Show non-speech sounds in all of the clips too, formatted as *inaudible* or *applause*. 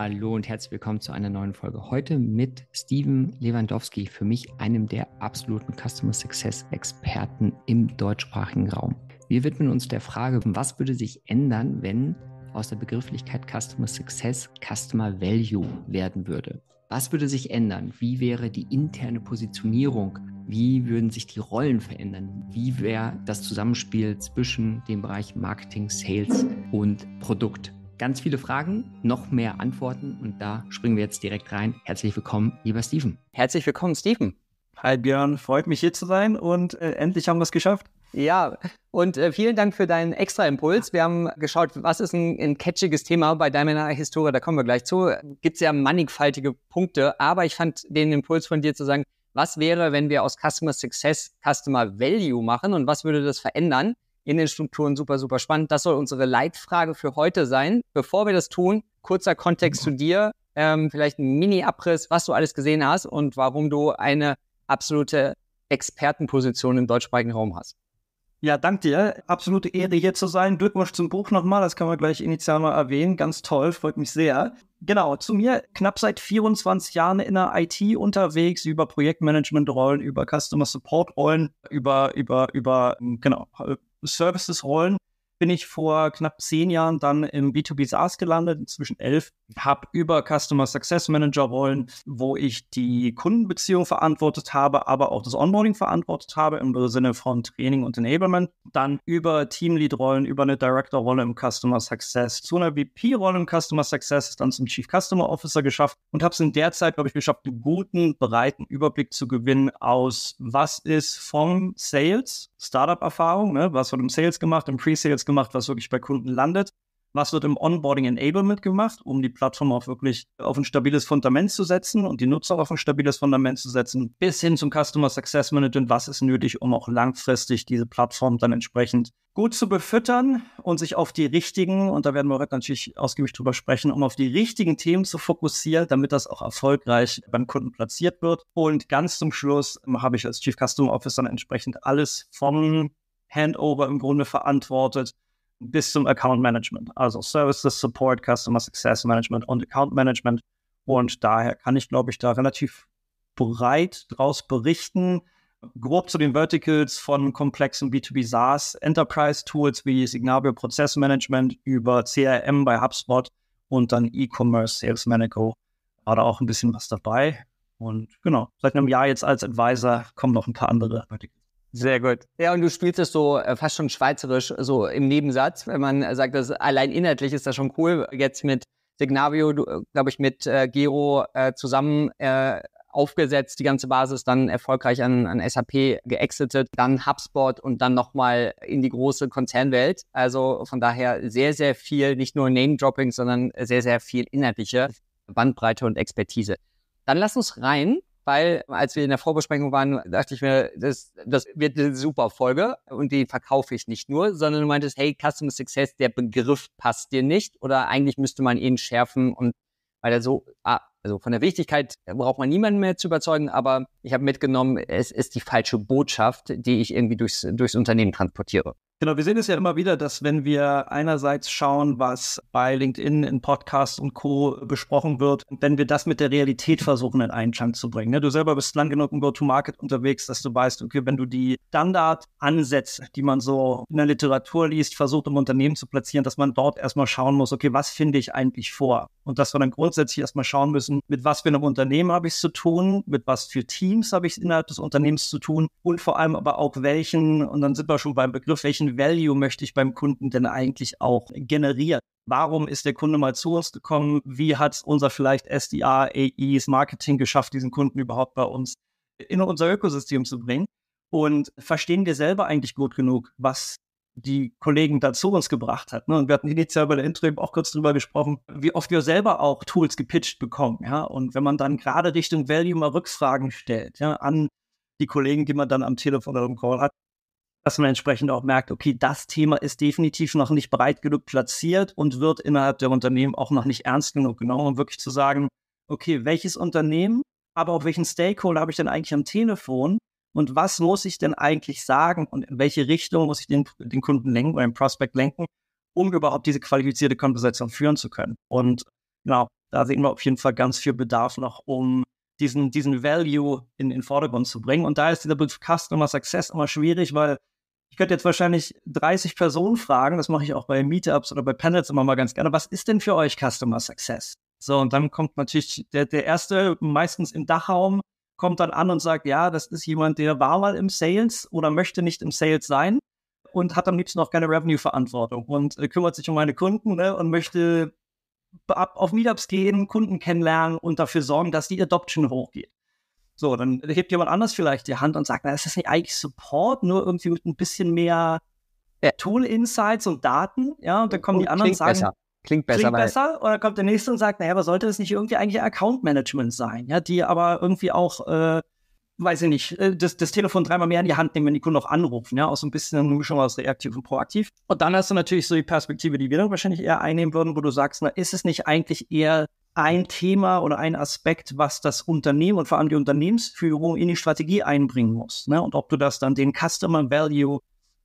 Hallo und herzlich willkommen zu einer neuen Folge. Heute mit Steven Lewandowski, für mich einem der absoluten Customer Success Experten im deutschsprachigen Raum. Wir widmen uns der Frage, was würde sich ändern, wenn aus der Begrifflichkeit Customer Success Customer Value werden würde. Was würde sich ändern? Wie wäre die interne Positionierung? Wie würden sich die Rollen verändern? Wie wäre das Zusammenspiel zwischen dem Bereich Marketing, Sales und Produkt? Ganz viele Fragen, noch mehr Antworten und da springen wir jetzt direkt rein. Herzlich willkommen, lieber Steven. Herzlich willkommen, Steven. Hi Björn, freut mich hier zu sein und äh, endlich haben wir es geschafft. Ja, und äh, vielen Dank für deinen extra Impuls. Wir haben geschaut, was ist ein, ein catchiges Thema bei Daimler Historia, da kommen wir gleich zu. Gibt es ja mannigfaltige Punkte, aber ich fand den Impuls von dir zu sagen, was wäre, wenn wir aus Customer Success Customer Value machen und was würde das verändern? in den Strukturen super, super spannend. Das soll unsere Leitfrage für heute sein. Bevor wir das tun, kurzer Kontext zu dir, ähm, vielleicht ein Mini-Abriss, was du alles gesehen hast und warum du eine absolute Expertenposition im deutschsprachigen Raum hast. Ja, danke dir. Absolute Ehre, hier zu sein. Glückwunsch zum Buch nochmal. Das kann man gleich initial mal erwähnen. Ganz toll, freut mich sehr. Genau, zu mir knapp seit 24 Jahren in der IT unterwegs, über Projektmanagement-Rollen, über Customer Support-Rollen, über, über, über, genau, Services-Rollen bin ich vor knapp zehn Jahren dann im B2B SaaS gelandet, inzwischen elf, habe über Customer Success Manager Rollen, wo ich die Kundenbeziehung verantwortet habe, aber auch das Onboarding verantwortet habe im Sinne von Training und Enablement, dann über Teamlead Rollen, über eine Director Rolle im Customer Success, zu einer VP Rolle im Customer Success, dann zum Chief Customer Officer geschafft und habe es in der Zeit, glaube ich, geschafft, einen guten, breiten Überblick zu gewinnen aus, was ist vom Sales Startup-Erfahrung, ne? was von im Sales gemacht, im Pre-Sales gemacht, was wirklich bei Kunden landet was wird im Onboarding Enablement gemacht, um die Plattform auch wirklich auf ein stabiles Fundament zu setzen und die Nutzer auf ein stabiles Fundament zu setzen, bis hin zum Customer Success Management, was ist nötig, um auch langfristig diese Plattform dann entsprechend gut zu befüttern und sich auf die richtigen, und da werden wir heute natürlich ausgiebig drüber sprechen, um auf die richtigen Themen zu fokussieren, damit das auch erfolgreich beim Kunden platziert wird. Und ganz zum Schluss habe ich als Chief Customer Officer dann entsprechend alles vom Handover im Grunde verantwortet, bis zum Account Management, also Services, Support, Customer Success Management und Account Management. Und daher kann ich, glaube ich, da relativ breit draus berichten. Grob zu den Verticals von komplexen B2B SaaS Enterprise Tools wie Signavio Management über CRM bei HubSpot und dann E-Commerce Sales Manico war da auch ein bisschen was dabei. Und genau, seit einem Jahr jetzt als Advisor kommen noch ein paar andere Verticals. Sehr gut. Ja, und du spielst es so äh, fast schon schweizerisch, so im Nebensatz, wenn man äh, sagt, dass allein inhaltlich ist das schon cool. Jetzt mit Signavio, äh, glaube ich, mit äh, Gero äh, zusammen äh, aufgesetzt, die ganze Basis, dann erfolgreich an, an SAP geexitet, dann HubSpot und dann nochmal in die große Konzernwelt. Also von daher sehr, sehr viel, nicht nur Name-Dropping, sondern sehr, sehr viel inhaltliche Bandbreite und Expertise. Dann lass uns rein weil als wir in der Vorbesprechung waren, dachte ich mir, das, das wird eine super Folge und die verkaufe ich nicht nur, sondern du meintest, hey, Customer Success, der Begriff passt dir nicht oder eigentlich müsste man ihn schärfen und weil er so, ah, also von der Wichtigkeit braucht man niemanden mehr zu überzeugen, aber ich habe mitgenommen, es ist die falsche Botschaft, die ich irgendwie durchs, durchs Unternehmen transportiere. Genau, wir sehen es ja immer wieder, dass wenn wir einerseits schauen, was bei LinkedIn in Podcasts und Co. besprochen wird, wenn wir das mit der Realität versuchen, in Einklang zu bringen. Ne, du selber bist lang genug im Go-to-Market unterwegs, dass du weißt, okay, wenn du die Standardansätze, die man so in der Literatur liest, versucht im Unternehmen zu platzieren, dass man dort erstmal schauen muss, okay, was finde ich eigentlich vor? Und dass wir dann grundsätzlich erstmal schauen müssen, mit was für einem Unternehmen habe ich es zu tun, mit was für Teams habe ich es innerhalb des Unternehmens zu tun und vor allem aber auch welchen, und dann sind wir schon beim Begriff, welchen Value möchte ich beim Kunden denn eigentlich auch generieren? Warum ist der Kunde mal zu uns gekommen? Wie hat unser vielleicht SDR, AIs, Marketing geschafft, diesen Kunden überhaupt bei uns in unser Ökosystem zu bringen? Und verstehen wir selber eigentlich gut genug, was die Kollegen da zu uns gebracht hat. Ne? Und wir hatten initial bei der Intro eben auch kurz drüber gesprochen, wie oft wir selber auch Tools gepitcht bekommen. Ja? Und wenn man dann gerade Richtung Value mal Rückfragen stellt, ja, an die Kollegen, die man dann am Telefon oder im Call hat, dass man entsprechend auch merkt, okay, das Thema ist definitiv noch nicht breit genug platziert und wird innerhalb der Unternehmen auch noch nicht ernst genug genommen, um wirklich zu sagen, okay, welches Unternehmen, aber auch welchen Stakeholder habe ich denn eigentlich am Telefon und was muss ich denn eigentlich sagen und in welche Richtung muss ich den, den Kunden lenken oder den Prospect lenken, um überhaupt diese qualifizierte Konversation führen zu können. Und genau, da sehen wir auf jeden Fall ganz viel Bedarf noch, um diesen, diesen Value in den Vordergrund zu bringen. Und da ist dieser Begriff Customer Success immer schwierig, weil ich könnte jetzt wahrscheinlich 30 Personen fragen, das mache ich auch bei Meetups oder bei Panels immer mal ganz gerne. Was ist denn für euch Customer Success? So, und dann kommt natürlich der, der erste, meistens im Dachraum, kommt dann an und sagt, ja, das ist jemand, der war mal im Sales oder möchte nicht im Sales sein und hat am liebsten auch keine Revenue-Verantwortung und äh, kümmert sich um meine Kunden ne, und möchte ab, auf Meetups gehen, Kunden kennenlernen und dafür sorgen, dass die Adoption hochgeht. So, dann hebt jemand anders vielleicht die Hand und sagt, na, ist das nicht eigentlich Support, nur irgendwie mit ein bisschen mehr ja. Äh, Tool-Insights und Daten? Ja, und dann kommen und die anderen und sagen, besser. Klingt besser. Klingt besser. Oder kommt der nächste und sagt, naja, aber sollte das nicht irgendwie eigentlich Account Management sein? Ja, die aber irgendwie auch äh, weiß ich nicht, äh, das, das Telefon dreimal mehr in die Hand nehmen, wenn die Kunden auch anrufen, ja, aus so ein bisschen eine Mischung aus reaktiv und proaktiv. Und dann hast du natürlich so die Perspektive, die wir dann wahrscheinlich eher einnehmen würden, wo du sagst, na, ist es nicht eigentlich eher ein Thema oder ein Aspekt, was das Unternehmen und vor allem die Unternehmensführung in die Strategie einbringen muss. Ne? Und ob du das dann den Customer Value,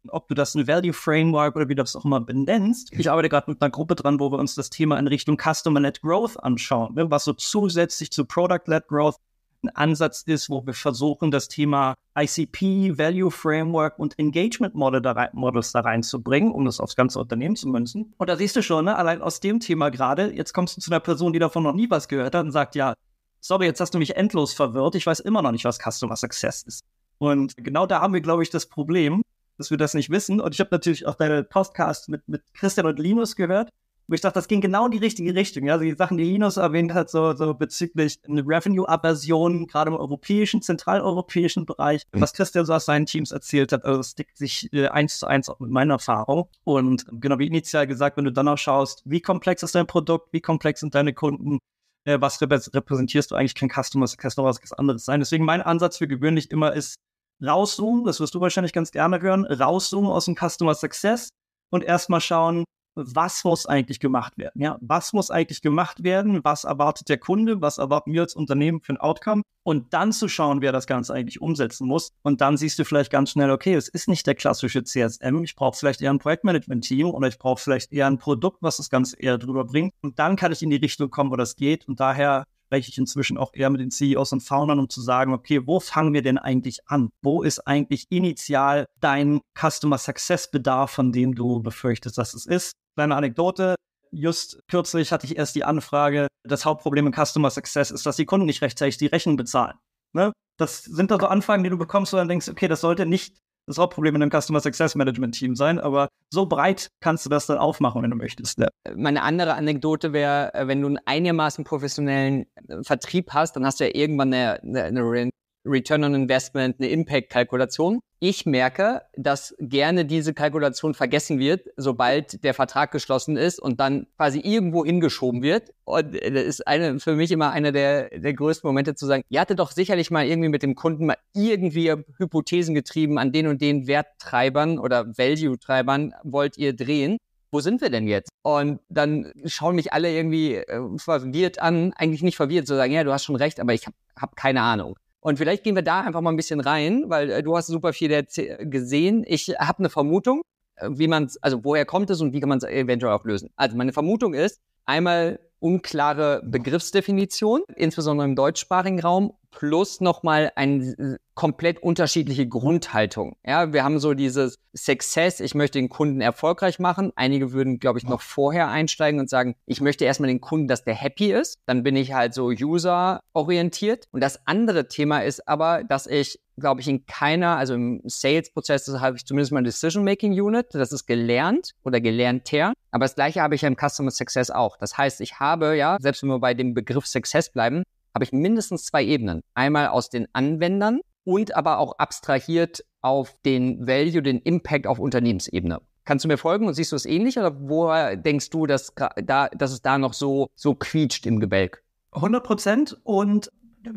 ob du das ein Value Framework oder wie du das auch immer benennst. Ich arbeite gerade mit einer Gruppe dran, wo wir uns das Thema in Richtung Customer-led Growth anschauen, ne? was so zusätzlich zu Product-led Growth ein Ansatz ist, wo wir versuchen, das Thema ICP, Value Framework und Engagement Model da rein, Models da reinzubringen, um das aufs ganze Unternehmen zu münzen. Und da siehst du schon, ne, allein aus dem Thema gerade, jetzt kommst du zu einer Person, die davon noch nie was gehört hat und sagt, ja, sorry, jetzt hast du mich endlos verwirrt, ich weiß immer noch nicht, was Customer Success ist. Und genau da haben wir, glaube ich, das Problem, dass wir das nicht wissen. Und ich habe natürlich auch deinen Podcast mit, mit Christian und Linus gehört wo ich dachte, das ging genau in die richtige Richtung. Ja, also die Sachen, die Linus erwähnt hat, so, so bezüglich Revenue-Aversion, gerade im europäischen, zentraleuropäischen Bereich, mhm. was Christian so aus seinen Teams erzählt hat, also das deckt sich äh, eins zu eins auch mit meiner Erfahrung. Und genau wie initial gesagt, wenn du dann auch schaust, wie komplex ist dein Produkt, wie komplex sind deine Kunden, äh, was repräsentierst du eigentlich, kein Customer, Customer was anderes sein. Deswegen mein Ansatz für gewöhnlich immer ist, rauszoomen, das wirst du wahrscheinlich ganz gerne hören, rauszoomen aus dem Customer Success und erstmal schauen, was muss eigentlich gemacht werden? Ja, was muss eigentlich gemacht werden? Was erwartet der Kunde? Was erwarten wir als Unternehmen für ein Outcome? Und dann zu schauen, wer das Ganze eigentlich umsetzen muss. Und dann siehst du vielleicht ganz schnell, okay, es ist nicht der klassische CSM. Ich brauche vielleicht eher ein Projektmanagement-Team oder ich brauche vielleicht eher ein Produkt, was das Ganze eher drüber bringt. Und dann kann ich in die Richtung kommen, wo das geht. Und daher spreche ich inzwischen auch eher mit den CEOs und Foundern, um zu sagen, okay, wo fangen wir denn eigentlich an? Wo ist eigentlich initial dein Customer Success Bedarf, von dem du befürchtest, dass es ist? Kleine Anekdote. Just kürzlich hatte ich erst die Anfrage, das Hauptproblem im Customer Success ist, dass die Kunden nicht rechtzeitig die Rechnung bezahlen. Ne? Das sind da so Anfragen, die du bekommst, wo du dann denkst, okay, das sollte nicht das Hauptproblem in einem Customer Success Management Team sein, aber so breit kannst du das dann aufmachen, wenn du möchtest. Ja. Äh, meine andere Anekdote wäre, äh, wenn du einen einigermaßen professionellen äh, Vertrieb hast, dann hast du ja irgendwann eine, eine, eine Return on Investment, eine Impact-Kalkulation. Ich merke, dass gerne diese Kalkulation vergessen wird, sobald der Vertrag geschlossen ist und dann quasi irgendwo hingeschoben wird. Und äh, das ist eine, für mich immer einer der, der größten Momente zu sagen, ihr hattet doch sicherlich mal irgendwie mit dem Kunden mal irgendwie Hypothesen getrieben, an den und den Werttreibern oder Value-Treibern wollt ihr drehen wo sind wir denn jetzt? Und dann schauen mich alle irgendwie äh, verwirrt an, eigentlich nicht verwirrt, zu so sagen, ja, du hast schon recht, aber ich habe hab keine Ahnung. Und vielleicht gehen wir da einfach mal ein bisschen rein, weil äh, du hast super viel gesehen. Ich habe eine Vermutung, äh, wie man also woher kommt es und wie kann man es eventuell auch lösen. Also meine Vermutung ist einmal unklare Begriffsdefinition, insbesondere im deutschsprachigen Raum plus nochmal eine komplett unterschiedliche Grundhaltung. Ja, wir haben so dieses Success, ich möchte den Kunden erfolgreich machen. Einige würden, glaube ich, noch vorher einsteigen und sagen, ich möchte erstmal den Kunden, dass der happy ist. Dann bin ich halt so user-orientiert. Und das andere Thema ist aber, dass ich glaube ich, in keiner, also im Sales-Prozess habe ich zumindest meine Decision-Making-Unit, das ist gelernt oder gelernter. Aber das gleiche habe ich ja im Customer Success auch. Das heißt, ich habe ja, selbst wenn wir bei dem Begriff Success bleiben, habe ich mindestens zwei Ebenen. Einmal aus den Anwendern und aber auch abstrahiert auf den Value, den Impact auf Unternehmensebene. Kannst du mir folgen und siehst du es ähnlich oder woher denkst du, dass, da, dass es da noch so, so quietscht im Gebälk? 100 Prozent und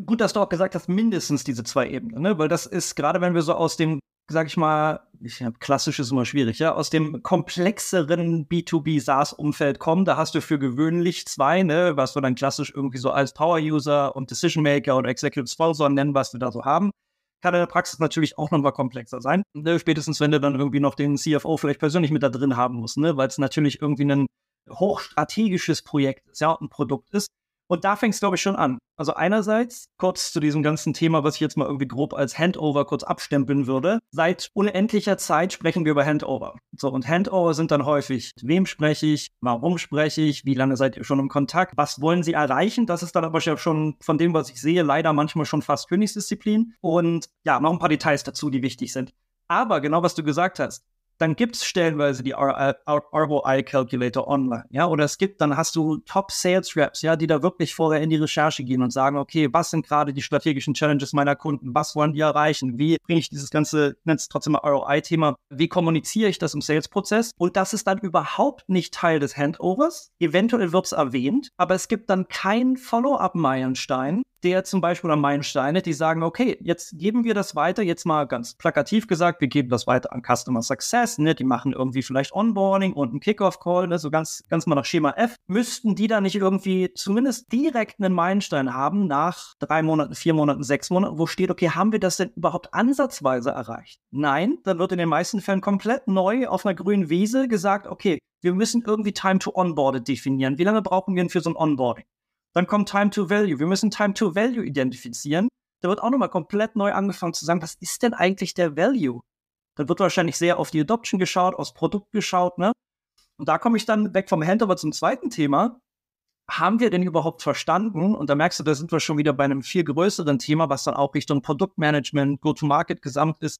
gut, dass du auch gesagt hast, mindestens diese zwei Ebenen, ne? weil das ist gerade, wenn wir so aus dem sag ich mal, ich habe klassisch ist immer schwierig, ja, aus dem komplexeren B2B SaaS-Umfeld kommen, da hast du für gewöhnlich zwei, ne, was du dann klassisch irgendwie so als Power-User und Decision Maker oder Executive Sponsor nennen, was wir da so haben. Kann in der Praxis natürlich auch nochmal komplexer sein. Ne, spätestens, wenn du dann irgendwie noch den CFO vielleicht persönlich mit da drin haben musst, ne, weil es natürlich irgendwie ein hochstrategisches Projekt ist, ja, ein Produkt ist und da fängt es, glaube ich, schon an. Also einerseits kurz zu diesem ganzen Thema, was ich jetzt mal irgendwie grob als Handover kurz abstempeln würde. Seit unendlicher Zeit sprechen wir über Handover. So, und Handover sind dann häufig, wem spreche ich, warum spreche ich, wie lange seid ihr schon im Kontakt, was wollen sie erreichen? Das ist dann aber schon von dem, was ich sehe, leider manchmal schon fast Königsdisziplin. Und ja, noch ein paar Details dazu, die wichtig sind. Aber genau was du gesagt hast, dann gibt es stellenweise die ROI-Calculator äh, online, ja, oder es gibt, dann hast du Top-Sales-Reps, ja, die da wirklich vorher in die Recherche gehen und sagen, okay, was sind gerade die strategischen Challenges meiner Kunden, was wollen die erreichen, wie bringe ich dieses ganze, nennt es trotzdem mal ROI-Thema, wie kommuniziere ich das im Sales-Prozess und das ist dann überhaupt nicht Teil des Handovers, eventuell wird es erwähnt, aber es gibt dann keinen Follow-up-Meilenstein, der zum Beispiel an Meilensteine, die sagen, okay, jetzt geben wir das weiter, jetzt mal ganz plakativ gesagt, wir geben das weiter an Customer Success, ne? die machen irgendwie vielleicht Onboarding und einen Kickoff-Call, ne? so ganz, ganz mal nach Schema F. Müssten die da nicht irgendwie zumindest direkt einen Meilenstein haben nach drei Monaten, vier Monaten, sechs Monaten, wo steht, okay, haben wir das denn überhaupt ansatzweise erreicht? Nein, dann wird in den meisten Fällen komplett neu auf einer grünen Wiese gesagt, okay, wir müssen irgendwie Time to Onboard definieren. Wie lange brauchen wir denn für so ein Onboarding? Dann kommt Time to Value. Wir müssen Time to Value identifizieren. Da wird auch nochmal komplett neu angefangen zu sagen, was ist denn eigentlich der Value? Dann wird wahrscheinlich sehr auf die Adoption geschaut, aufs Produkt geschaut, ne? Und da komme ich dann weg vom Handover zum zweiten Thema. Haben wir denn überhaupt verstanden? Und da merkst du, da sind wir schon wieder bei einem viel größeren Thema, was dann auch Richtung Produktmanagement, Go-to-Market gesamt ist.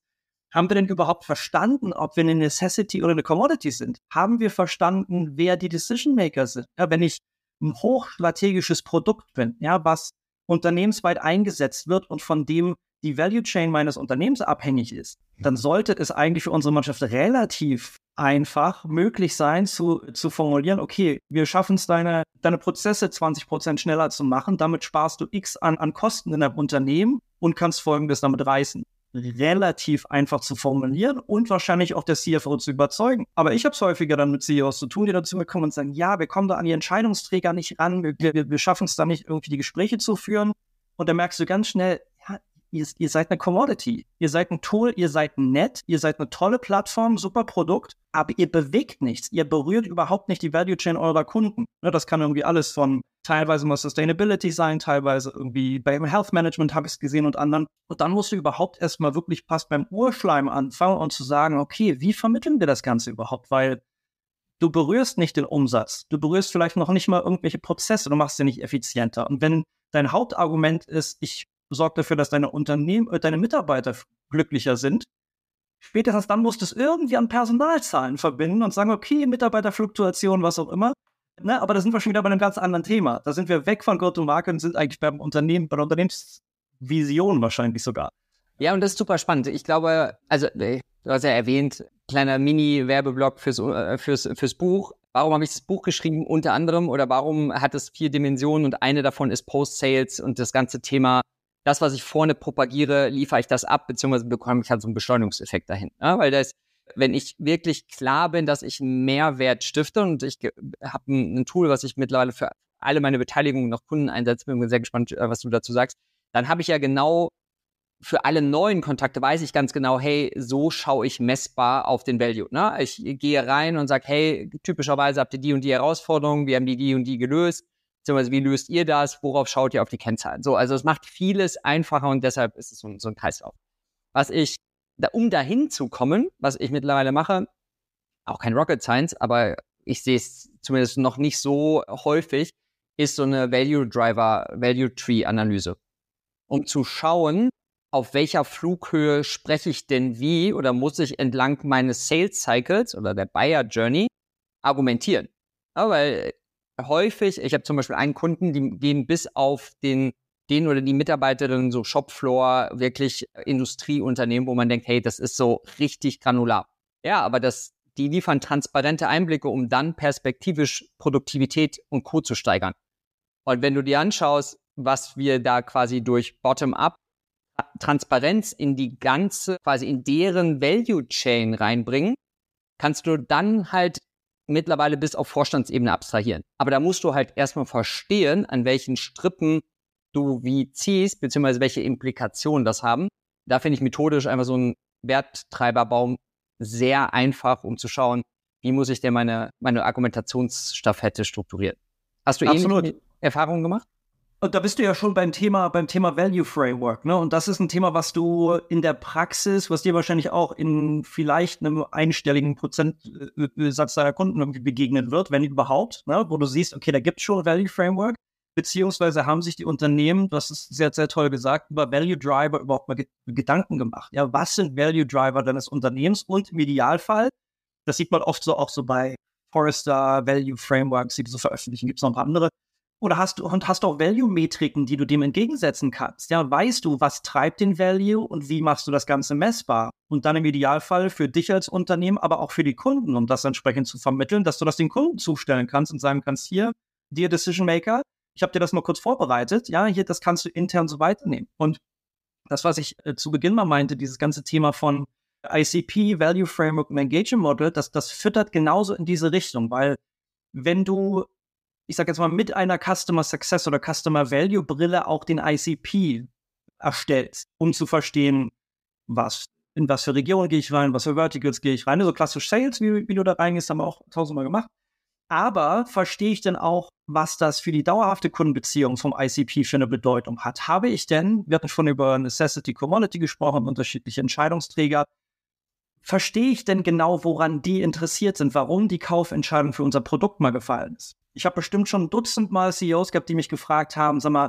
Haben wir denn überhaupt verstanden, ob wir eine Necessity oder eine Commodity sind? Haben wir verstanden, wer die Decision Maker sind? Ja, wenn ich ein hochstrategisches Produkt bin, ja, was unternehmensweit eingesetzt wird und von dem die Value Chain meines Unternehmens abhängig ist, dann mhm. sollte es eigentlich für unsere Mannschaft relativ einfach möglich sein, zu, zu formulieren, okay, wir schaffen es, deine, deine Prozesse 20 schneller zu machen, damit sparst du X an, an Kosten in deinem Unternehmen und kannst Folgendes damit reißen relativ einfach zu formulieren und wahrscheinlich auch der CFO zu überzeugen. Aber ich habe es häufiger dann mit CEOs zu tun, die dazu kommen und sagen, ja, wir kommen da an die Entscheidungsträger nicht ran, wir, wir, wir schaffen es da nicht, irgendwie die Gespräche zu führen. Und dann merkst du ganz schnell, ihr, ihr seid eine Commodity. Ihr seid ein Tool, ihr seid nett, ihr seid eine tolle Plattform, super Produkt, aber ihr bewegt nichts. Ihr berührt überhaupt nicht die Value Chain eurer Kunden. Ne, das kann irgendwie alles von teilweise mal Sustainability sein, teilweise irgendwie beim Health Management habe ich es gesehen und anderen. Und dann musst du überhaupt erstmal wirklich fast beim Urschleim anfangen und zu sagen, okay, wie vermitteln wir das Ganze überhaupt? Weil du berührst nicht den Umsatz, du berührst vielleicht noch nicht mal irgendwelche Prozesse, du machst sie nicht effizienter. Und wenn dein Hauptargument ist, ich sorgt dafür, dass deine Unternehmen, äh, deine Mitarbeiter glücklicher sind. Spätestens dann musst du es irgendwie an Personalzahlen verbinden und sagen, okay, Mitarbeiterfluktuation, was auch immer. Ne, aber da sind wir schon wieder bei einem ganz anderen Thema. Da sind wir weg von Go-to-Market und sind eigentlich beim Unternehmen, bei der Unternehmensvision wahrscheinlich sogar. Ja, und das ist super spannend. Ich glaube, also du hast ja erwähnt, kleiner Mini-Werbeblock fürs, äh, fürs, fürs Buch. Warum habe ich das Buch geschrieben unter anderem oder warum hat es vier Dimensionen und eine davon ist Post-Sales und das ganze Thema das, was ich vorne propagiere, liefere ich das ab, beziehungsweise bekomme ich halt so einen Beschleunigungseffekt dahin. Ja, ne? weil das, wenn ich wirklich klar bin, dass ich einen Mehrwert stifte und ich habe ein, ein, Tool, was ich mittlerweile für alle meine Beteiligungen noch Kunden einsetze, bin sehr gespannt, äh, was du dazu sagst, dann habe ich ja genau für alle neuen Kontakte weiß ich ganz genau, hey, so schaue ich messbar auf den Value. Ne? Ich gehe rein und sage, hey, typischerweise habt ihr die und die Herausforderungen, wir haben die, die und die gelöst beziehungsweise wie löst ihr das, worauf schaut ihr auf die Kennzahlen? So, also es macht vieles einfacher und deshalb ist es so, so ein Kreislauf. Was ich, da, um dahin zu kommen, was ich mittlerweile mache, auch kein Rocket Science, aber ich sehe es zumindest noch nicht so häufig, ist so eine Value Driver, Value Tree Analyse. Um zu schauen, auf welcher Flughöhe spreche ich denn wie oder muss ich entlang meines Sales Cycles oder der Buyer Journey argumentieren. Ja, weil häufig, ich habe zum Beispiel einen Kunden, die gehen bis auf den, den oder die Mitarbeiterin so Shopfloor, wirklich Industrieunternehmen, wo man denkt, hey, das ist so richtig granular. Ja, aber das, die liefern transparente Einblicke, um dann perspektivisch Produktivität und Co. zu steigern. Und wenn du dir anschaust, was wir da quasi durch Bottom-up Transparenz in die ganze, quasi in deren Value Chain reinbringen, kannst du dann halt mittlerweile bis auf Vorstandsebene abstrahieren. Aber da musst du halt erstmal verstehen, an welchen Strippen du wie ziehst, beziehungsweise welche Implikationen das haben. Da finde ich methodisch einfach so einen Werttreiberbaum sehr einfach, um zu schauen, wie muss ich denn meine, meine Argumentationsstaffette strukturieren. Hast du Absolut. Erfahrungen gemacht? Und da bist du ja schon beim Thema, beim Thema Value Framework, ne? Und das ist ein Thema, was du in der Praxis, was dir wahrscheinlich auch in vielleicht einem einstelligen Prozentsatz äh, deiner Kunden irgendwie begegnen wird, wenn überhaupt, ne? wo du siehst, okay, da gibt es schon Value Framework, beziehungsweise haben sich die Unternehmen, das ist sehr, sehr toll gesagt, über Value Driver überhaupt mal ge Gedanken gemacht. Ja, was sind Value Driver deines Unternehmens? Und im Idealfall, das sieht man oft so auch so bei Forrester, Value Frameworks, die so veröffentlichen, gibt es noch ein paar andere oder hast du und hast auch Value-Metriken, die du dem entgegensetzen kannst. Ja, weißt du, was treibt den Value und wie machst du das Ganze messbar? Und dann im Idealfall für dich als Unternehmen, aber auch für die Kunden, um das entsprechend zu vermitteln, dass du das den Kunden zustellen kannst und sagen kannst, hier, dir Decision Maker, ich habe dir das mal kurz vorbereitet, ja, hier, das kannst du intern so weiternehmen. Und das, was ich äh, zu Beginn mal meinte, dieses ganze Thema von ICP, Value Framework und Engagement Model, das, das füttert genauso in diese Richtung, weil wenn du ich sage jetzt mal, mit einer Customer Success oder Customer Value Brille auch den ICP erstellt, um zu verstehen, was, in was für Regionen gehe ich rein, was für Verticals gehe ich rein. So also klassisch Sales, wie, wie du da reingehst, haben wir auch tausendmal gemacht. Aber verstehe ich denn auch, was das für die dauerhafte Kundenbeziehung vom ICP für eine Bedeutung hat? Habe ich denn, wir hatten schon über Necessity Commodity gesprochen, unterschiedliche Entscheidungsträger, verstehe ich denn genau, woran die interessiert sind, warum die Kaufentscheidung für unser Produkt mal gefallen ist? Ich habe bestimmt schon ein Dutzend Mal CEOs gehabt, die mich gefragt haben, sag mal,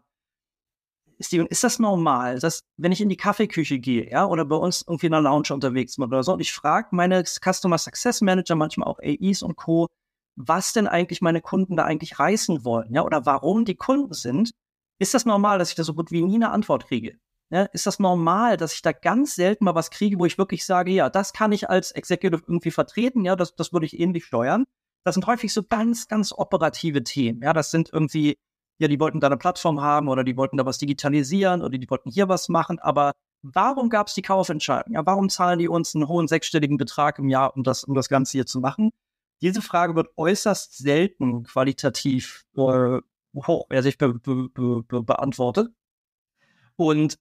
Steven, ist das normal, dass wenn ich in die Kaffeeküche gehe, ja, oder bei uns irgendwie in der Lounge unterwegs bin oder so, und ich frage meine Customer Success Manager, manchmal auch AEs und Co., was denn eigentlich meine Kunden da eigentlich reißen wollen, ja, oder warum die Kunden sind, ist das normal, dass ich da so gut wie nie eine Antwort kriege? Ja, ist das normal, dass ich da ganz selten mal was kriege, wo ich wirklich sage, ja, das kann ich als Executive irgendwie vertreten, ja, das, das würde ich ähnlich steuern das sind häufig so ganz, ganz operative Themen. Ja, das sind irgendwie, ja, die wollten da eine Plattform haben oder die wollten da was digitalisieren oder die wollten hier was machen, aber warum gab es die Kaufentscheidung? Ja, warum zahlen die uns einen hohen sechsstelligen Betrag im Jahr, um das, um das Ganze hier zu machen? Diese Frage wird äußerst selten qualitativ äh, hochwertig be be be beantwortet. Und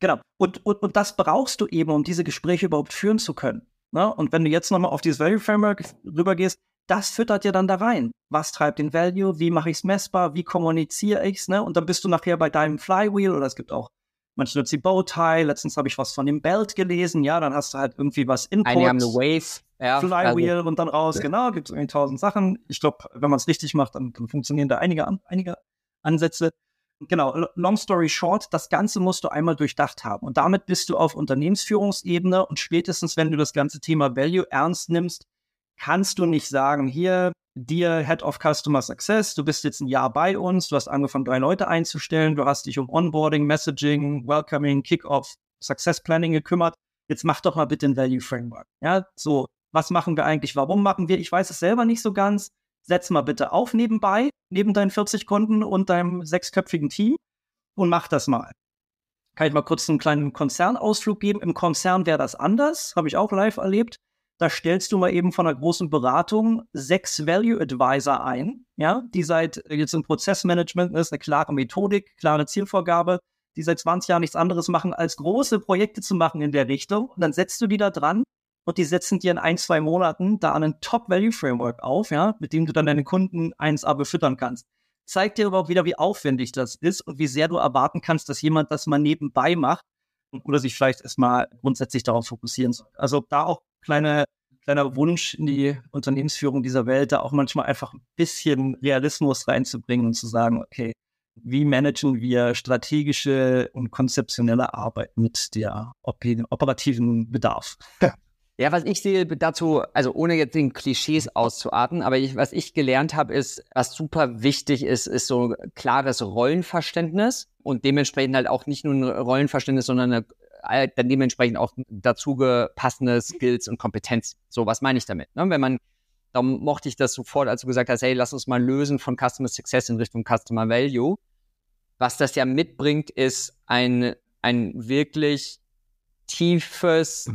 genau, und, und, und das brauchst du eben, um diese Gespräche überhaupt führen zu können. Ne? Und wenn du jetzt nochmal auf dieses Value Framework rübergehst, das füttert ja dann da rein. Was treibt den Value? Wie mache ich es messbar? Wie kommuniziere ich es? Ne? Und dann bist du nachher bei deinem Flywheel oder es gibt auch, manche nutzen die Bowtie. Letztens habe ich was von dem Belt gelesen. Ja, dann hast du halt irgendwie was Input. Einige haben eine Wave. Ja, Flywheel also, und dann raus. Ja. Also genau, gibt es irgendwie tausend Sachen. Ich glaube, wenn man es richtig macht, dann, dann funktionieren da einige, an, einige Ansätze. Genau, long story short, das Ganze musst du einmal durchdacht haben. Und damit bist du auf Unternehmensführungsebene und spätestens, wenn du das ganze Thema Value ernst nimmst, kannst du nicht sagen, hier, dir Head of Customer Success, du bist jetzt ein Jahr bei uns, du hast angefangen, drei Leute einzustellen, du hast dich um Onboarding, Messaging, Welcoming, Kickoff, Success Planning gekümmert. Jetzt mach doch mal bitte ein Value Framework. Ja, so, was machen wir eigentlich? Warum machen wir? Ich weiß es selber nicht so ganz. Setz mal bitte auf nebenbei, neben deinen 40 Kunden und deinem sechsköpfigen Team und mach das mal. Kann ich mal kurz einen kleinen Konzernausflug geben? Im Konzern wäre das anders, habe ich auch live erlebt da stellst du mal eben von einer großen Beratung sechs Value Advisor ein, ja, die seit äh, jetzt im Prozessmanagement ist, eine klare Methodik, klare Zielvorgabe, die seit 20 Jahren nichts anderes machen, als große Projekte zu machen in der Richtung. Und dann setzt du die da dran und die setzen dir in ein, zwei Monaten da einen Top-Value-Framework auf, ja, mit dem du dann deine Kunden 1A befüttern kannst. Zeigt dir überhaupt wieder, wie aufwendig das ist und wie sehr du erwarten kannst, dass jemand das mal nebenbei macht oder sich vielleicht erstmal grundsätzlich darauf fokussieren soll. Also da auch kleine, kleiner Wunsch in die Unternehmensführung dieser Welt, da auch manchmal einfach ein bisschen Realismus reinzubringen und zu sagen, okay, wie managen wir strategische und konzeptionelle Arbeit mit der operativen Bedarf? Ja. Ja, was ich sehe dazu, also ohne jetzt den Klischees auszuarten, aber ich, was ich gelernt habe, ist, was super wichtig ist, ist so ein klares Rollenverständnis und dementsprechend halt auch nicht nur ein Rollenverständnis, sondern eine äh, dann dementsprechend auch dazu passende Skills und Kompetenz. So, was meine ich damit? Ne? Wenn man, da mochte ich das sofort, als du gesagt hast, hey, lass uns mal lösen von Customer Success in Richtung Customer Value. Was das ja mitbringt, ist ein, ein wirklich tiefes,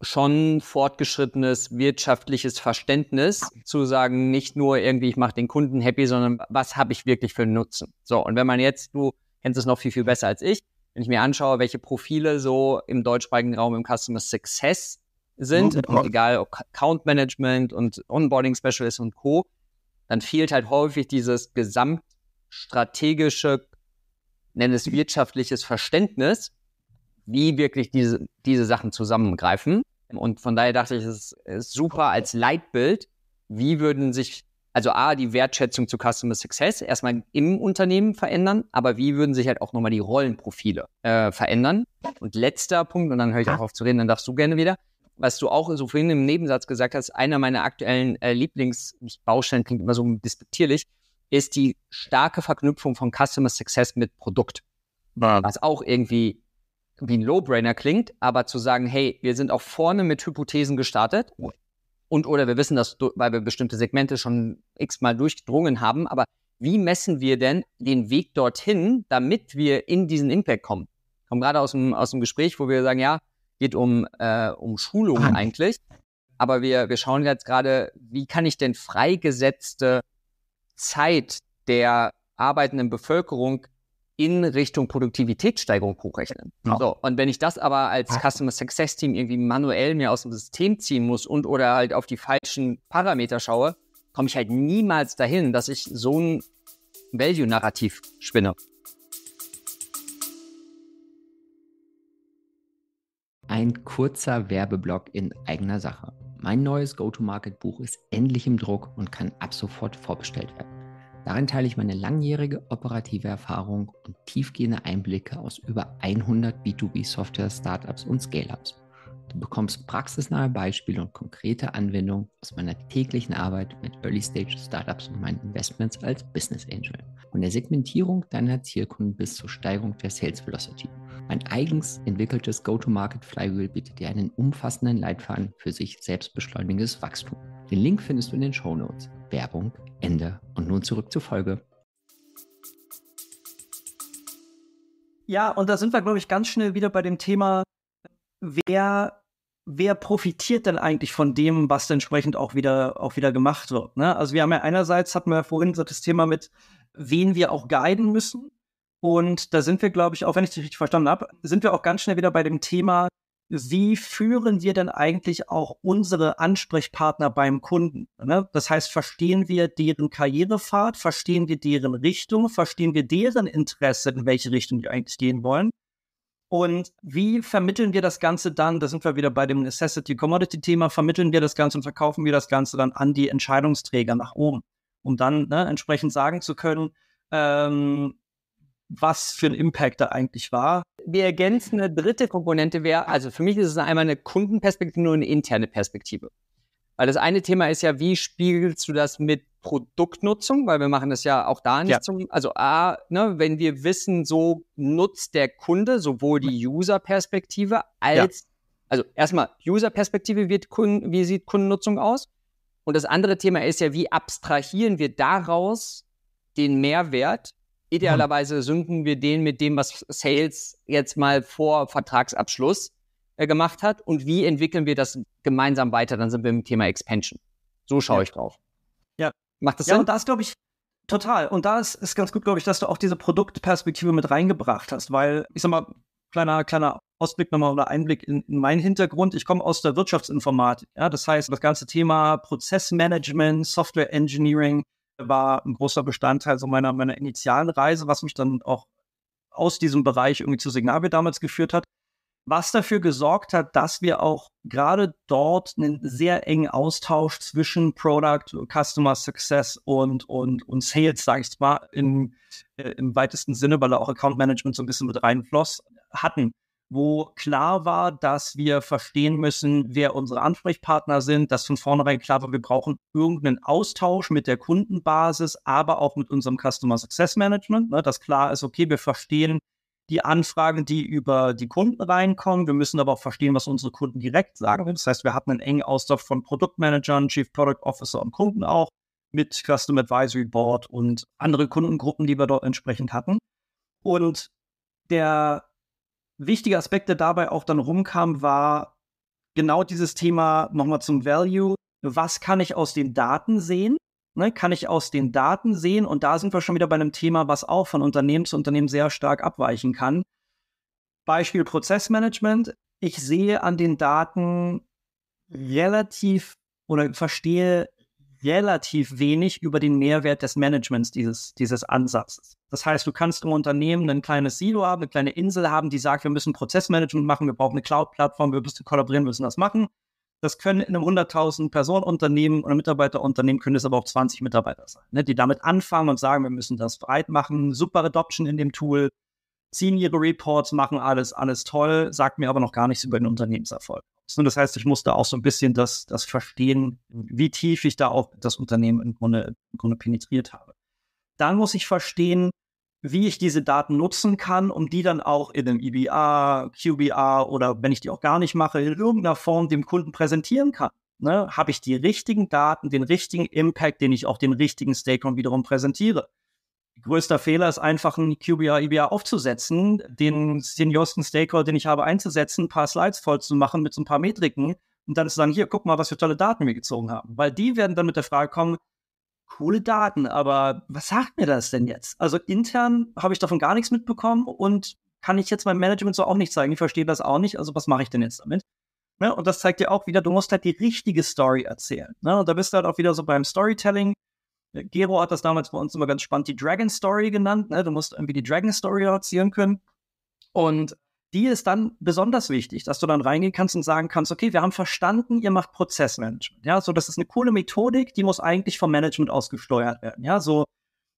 schon fortgeschrittenes wirtschaftliches Verständnis zu sagen, nicht nur irgendwie, ich mache den Kunden happy, sondern was habe ich wirklich für einen Nutzen. So, und wenn man jetzt, du kennst es noch viel, viel besser als ich, wenn ich mir anschaue, welche Profile so im deutschsprachigen Raum im Customer Success sind, oh, egal ob Account Management und Onboarding Specialist und Co., dann fehlt halt häufig dieses gesamtstrategische, nenn es wirtschaftliches Verständnis, wie wirklich diese, diese Sachen zusammengreifen. Und von daher dachte ich, es ist super als Leitbild, wie würden sich also A, die Wertschätzung zu Customer Success erstmal im Unternehmen verändern, aber wie würden sich halt auch nochmal die Rollenprofile äh, verändern? Und letzter Punkt, und dann höre ich auch auf zu reden, dann darfst du gerne wieder. Was du auch so vorhin im Nebensatz gesagt hast, einer meiner aktuellen äh, Lieblings, nicht Baustellen, klingt immer so despektierlich, ist die starke Verknüpfung von Customer Success mit Produkt. Ja. Was auch irgendwie wie ein Lowbrainer klingt, aber zu sagen, hey, wir sind auch vorne mit Hypothesen gestartet und oder wir wissen das, weil wir bestimmte Segmente schon x-mal durchgedrungen haben. Aber wie messen wir denn den Weg dorthin, damit wir in diesen Impact kommen? Ich komme gerade aus dem, aus dem Gespräch, wo wir sagen, ja, geht um, äh, um Schulung ah. eigentlich. Aber wir, wir schauen jetzt gerade, wie kann ich denn freigesetzte Zeit der arbeitenden Bevölkerung in Richtung Produktivitätssteigerung hochrechnen. Ja. Genau. So, und wenn ich das aber als Ach. Customer Success Team irgendwie manuell mir aus dem System ziehen muss und oder halt auf die falschen Parameter schaue, komme ich halt niemals dahin, dass ich so ein Value-Narrativ spinne. Ein kurzer Werbeblock in eigener Sache. Mein neues Go-to-Market-Buch ist endlich im Druck und kann ab sofort vorbestellt werden. Darin teile ich meine langjährige operative Erfahrung und tiefgehende Einblicke aus über 100 B2B-Software-Startups und Scale-Ups. Du bekommst praxisnahe Beispiele und konkrete Anwendungen aus meiner täglichen Arbeit mit Early-Stage-Startups und meinen Investments als Business Angel. Von der Segmentierung deiner Zielkunden bis zur Steigerung der Sales Velocity. Mein eigens entwickeltes Go-to-Market Flywheel bietet dir einen umfassenden Leitfaden für sich selbstbeschleunigendes Wachstum. Den Link findest du in den Shownotes. Werbung, Ende und nun zurück zur Folge. Ja, und da sind wir, glaube ich, ganz schnell wieder bei dem Thema, wer, wer profitiert denn eigentlich von dem, was entsprechend auch wieder, auch wieder gemacht wird. Ne? Also wir haben ja einerseits, hatten wir ja vorhin das Thema mit, wen wir auch guiden müssen. Und da sind wir, glaube ich, auch wenn ich dich richtig verstanden habe, sind wir auch ganz schnell wieder bei dem Thema, wie führen wir denn eigentlich auch unsere Ansprechpartner beim Kunden? Ne? Das heißt, verstehen wir deren Karrierepfad, verstehen wir deren Richtung, verstehen wir deren Interesse, in welche Richtung wir eigentlich gehen wollen? Und wie vermitteln wir das Ganze dann? Da sind wir wieder bei dem Necessity-Commodity-Thema. Vermitteln wir das Ganze und verkaufen wir das Ganze dann an die Entscheidungsträger nach oben, um dann ne, entsprechend sagen zu können, ähm, was für ein Impact da eigentlich war. Wir ergänzen eine dritte Komponente wäre, also für mich ist es einmal eine Kundenperspektive und eine interne Perspektive. Weil das eine Thema ist ja, wie spiegelst du das mit Produktnutzung? Weil wir machen das ja auch da nicht ja. zum, also A, ne, wenn wir wissen, so nutzt der Kunde sowohl die User-Perspektive als, ja. also erstmal User-Perspektive wie sieht Kundennutzung aus? Und das andere Thema ist ja, wie abstrahieren wir daraus den Mehrwert Idealerweise synken wir den mit dem, was Sales jetzt mal vor Vertragsabschluss äh, gemacht hat. Und wie entwickeln wir das gemeinsam weiter? Dann sind wir im Thema Expansion. So schaue ja. ich drauf. Ja. Macht das ja, Sinn? Ja, und das glaube ich, Total. Und da ist, ist ganz gut, glaube ich, dass du auch diese Produktperspektive mit reingebracht hast, weil ich sag mal, kleiner, kleiner Ausblick nochmal oder Einblick in, in meinen Hintergrund. Ich komme aus der Wirtschaftsinformatik. Ja, das heißt, das ganze Thema Prozessmanagement, Software Engineering, war ein großer Bestandteil so meiner, meiner initialen Reise, was mich dann auch aus diesem Bereich irgendwie zu Signavia damals geführt hat, was dafür gesorgt hat, dass wir auch gerade dort einen sehr engen Austausch zwischen Product, Customer Success und, und, und Sales, sage ich mal, in, äh, im weitesten Sinne, weil da auch Account Management so ein bisschen mit reinfloss, hatten wo klar war, dass wir verstehen müssen, wer unsere Ansprechpartner sind, dass von vornherein klar war, wir brauchen irgendeinen Austausch mit der Kundenbasis, aber auch mit unserem Customer Success Management, ne, dass klar ist, okay, wir verstehen die Anfragen, die über die Kunden reinkommen. Wir müssen aber auch verstehen, was unsere Kunden direkt sagen. Das heißt, wir hatten einen engen Austausch von Produktmanagern, Chief Product Officer und Kunden auch mit Custom Advisory Board und andere Kundengruppen, die wir dort entsprechend hatten. Und der wichtiger Aspekt, der dabei auch dann rumkam, war genau dieses Thema nochmal zum Value. Was kann ich aus den Daten sehen? Ne, kann ich aus den Daten sehen? Und da sind wir schon wieder bei einem Thema, was auch von Unternehmen zu Unternehmen sehr stark abweichen kann. Beispiel Prozessmanagement. Ich sehe an den Daten relativ oder verstehe relativ wenig über den Mehrwert des Managements dieses, dieses Ansatzes. Das heißt, du kannst im Unternehmen ein kleines Silo haben, eine kleine Insel haben, die sagt, wir müssen Prozessmanagement machen, wir brauchen eine Cloud-Plattform, wir müssen kollaborieren, wir müssen das machen. Das können in einem 100.000 Personen Unternehmen oder Mitarbeiterunternehmen können es aber auch 20 Mitarbeiter sein, ne, die damit anfangen und sagen, wir müssen das breit machen, super Adoption in dem Tool, ziehen ihre Reports, machen alles, alles toll, sagt mir aber noch gar nichts über den Unternehmenserfolg. Das heißt, ich musste auch so ein bisschen das, das verstehen, wie tief ich da auch das Unternehmen im Grunde, im Grunde penetriert habe. Dann muss ich verstehen, wie ich diese Daten nutzen kann, um die dann auch in einem EBA, QBA oder wenn ich die auch gar nicht mache, in irgendeiner Form dem Kunden präsentieren kann. Ne? Habe ich die richtigen Daten, den richtigen Impact, den ich auch den richtigen Stakeholdern wiederum präsentiere? größter Fehler ist einfach, ein QBR, IBA e aufzusetzen, den seniorsten Stakeholder, den ich habe, einzusetzen, ein paar Slides vollzumachen mit so ein paar Metriken und dann zu sagen, hier, guck mal, was für tolle Daten wir gezogen haben. Weil die werden dann mit der Frage kommen, coole Daten, aber was sagt mir das denn jetzt? Also intern habe ich davon gar nichts mitbekommen und kann ich jetzt meinem Management so auch nicht zeigen. Ich verstehe das auch nicht, also was mache ich denn jetzt damit? Ne? Und das zeigt dir auch wieder, du musst halt die richtige Story erzählen. Ne? Und da bist du halt auch wieder so beim Storytelling Gero hat das damals bei uns immer ganz spannend die Dragon Story genannt. Ne? Du musst irgendwie die Dragon Story erzählen können. Und die ist dann besonders wichtig, dass du dann reingehen kannst und sagen kannst, okay, wir haben verstanden, ihr macht Prozessmanagement. Ja, so das ist eine coole Methodik, die muss eigentlich vom Management ausgesteuert werden. Ja, so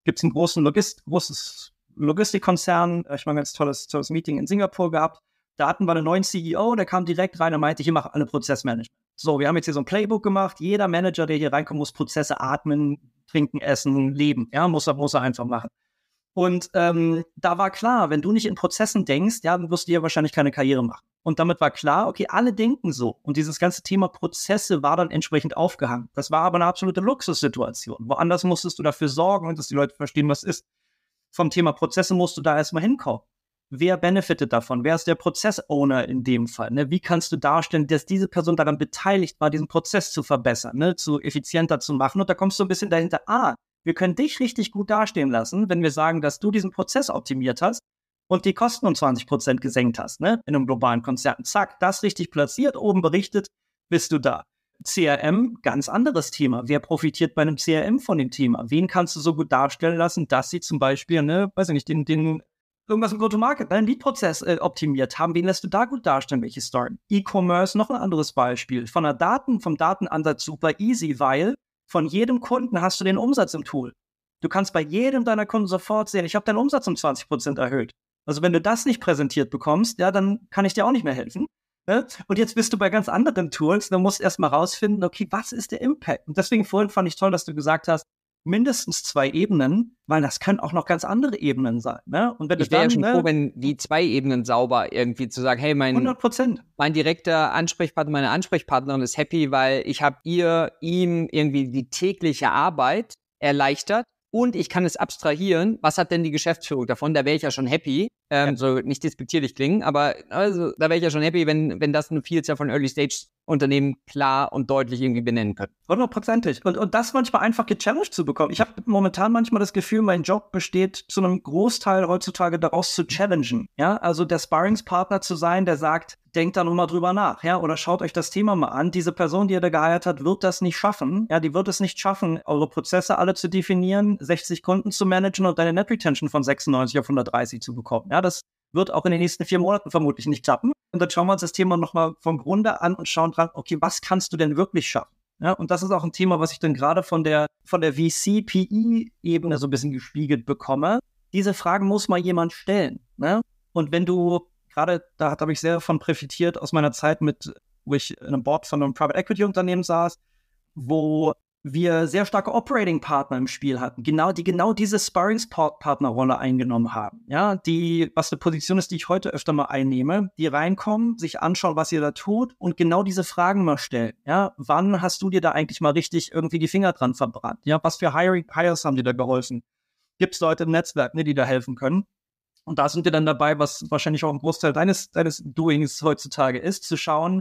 gibt es einen großen Logist großes Logistikkonzern, äh, ich meine, ganz tolles, tolles Meeting in Singapur gehabt. Da hatten wir einen neuen CEO, der kam direkt rein und meinte, ich mache alle Prozessmanagement. So, wir haben jetzt hier so ein Playbook gemacht. Jeder Manager, der hier reinkommt, muss Prozesse atmen, trinken, essen, leben. Ja, muss er, muss er einfach machen. Und ähm, da war klar, wenn du nicht in Prozessen denkst, ja, dann wirst du ja wahrscheinlich keine Karriere machen. Und damit war klar, okay, alle denken so. Und dieses ganze Thema Prozesse war dann entsprechend aufgehangen. Das war aber eine absolute Luxussituation. Woanders musstest du dafür sorgen, dass die Leute verstehen, was ist. Vom Thema Prozesse musst du da erstmal hinkommen wer benefitet davon? Wer ist der Prozessowner in dem Fall? Ne? Wie kannst du darstellen, dass diese Person daran beteiligt war, diesen Prozess zu verbessern, ne? zu effizienter zu machen? Und da kommst du ein bisschen dahinter, ah, wir können dich richtig gut dastehen lassen, wenn wir sagen, dass du diesen Prozess optimiert hast und die Kosten um 20 gesenkt hast, ne? in einem globalen Konzern. Zack, das richtig platziert, oben berichtet, bist du da. CRM, ganz anderes Thema. Wer profitiert bei einem CRM von dem Thema? Wen kannst du so gut darstellen lassen, dass sie zum Beispiel, ne, weiß ich nicht, den, den irgendwas im Go-to-Market, deinen Lead-Prozess äh, optimiert haben, wen lässt du da gut darstellen, welche Storyen? E-Commerce, noch ein anderes Beispiel. Von der Daten, vom Datenansatz super easy, weil von jedem Kunden hast du den Umsatz im Tool. Du kannst bei jedem deiner Kunden sofort sehen, ich habe deinen Umsatz um 20% erhöht. Also wenn du das nicht präsentiert bekommst, ja, dann kann ich dir auch nicht mehr helfen. Ne? Und jetzt bist du bei ganz anderen Tools, dann musst du erstmal rausfinden, okay, was ist der Impact? Und deswegen vorhin fand ich toll, dass du gesagt hast, mindestens zwei Ebenen, weil das können auch noch ganz andere Ebenen sein. Ne? Und wenn ich wäre schon ne, froh, wenn die zwei Ebenen sauber irgendwie zu sagen, hey, mein, 100%. mein direkter Ansprechpartner, meine Ansprechpartnerin ist happy, weil ich habe ihr, ihm irgendwie die tägliche Arbeit erleichtert und ich kann es abstrahieren, was hat denn die Geschäftsführung davon? Da wäre ich ja schon happy. Ähm, ja. So nicht despektierlich klingen, aber also, da wäre ich ja schon happy, wenn, wenn das eine Vielzahl von Early-Stage-Unternehmen klar und deutlich irgendwie benennen könnte. Hundertprozentig. Und, und das manchmal einfach gechallenged zu bekommen. Ich habe momentan manchmal das Gefühl, mein Job besteht zu einem Großteil heutzutage daraus zu challengen. Ja, also der Sparringspartner zu sein, der sagt, denkt da nochmal drüber nach, ja, oder schaut euch das Thema mal an. Diese Person, die ihr da geheiert hat, wird das nicht schaffen. Ja, die wird es nicht schaffen, eure Prozesse alle zu definieren, 60 Kunden zu managen und deine Net Retention von 96 auf 130 zu bekommen. Ja, das wird auch in den nächsten vier Monaten vermutlich nicht klappen. Und dann schauen wir uns das Thema nochmal vom Grunde an und schauen dran, okay, was kannst du denn wirklich schaffen? Ja, und das ist auch ein Thema, was ich dann gerade von der, von der VC-PE-Ebene so ein bisschen gespiegelt bekomme. Diese Fragen muss mal jemand stellen. Ne? Und wenn du gerade da, habe ich sehr davon profitiert aus meiner Zeit mit, wo ich in einem Board von einem Private Equity Unternehmen saß, wo wir sehr starke Operating Partner im Spiel hatten, genau, die genau diese Sparring Partner Rolle eingenommen haben. Ja, die, was eine Position ist, die ich heute öfter mal einnehme, die reinkommen, sich anschauen, was ihr da tut und genau diese Fragen mal stellen. Ja, wann hast du dir da eigentlich mal richtig irgendwie die Finger dran verbrannt? Ja, was für Hiring Hires haben dir da geholfen? Gibt es Leute im Netzwerk, ne, die da helfen können? Und da sind wir dann dabei, was wahrscheinlich auch ein Großteil deines, deines Doings heutzutage ist, zu schauen,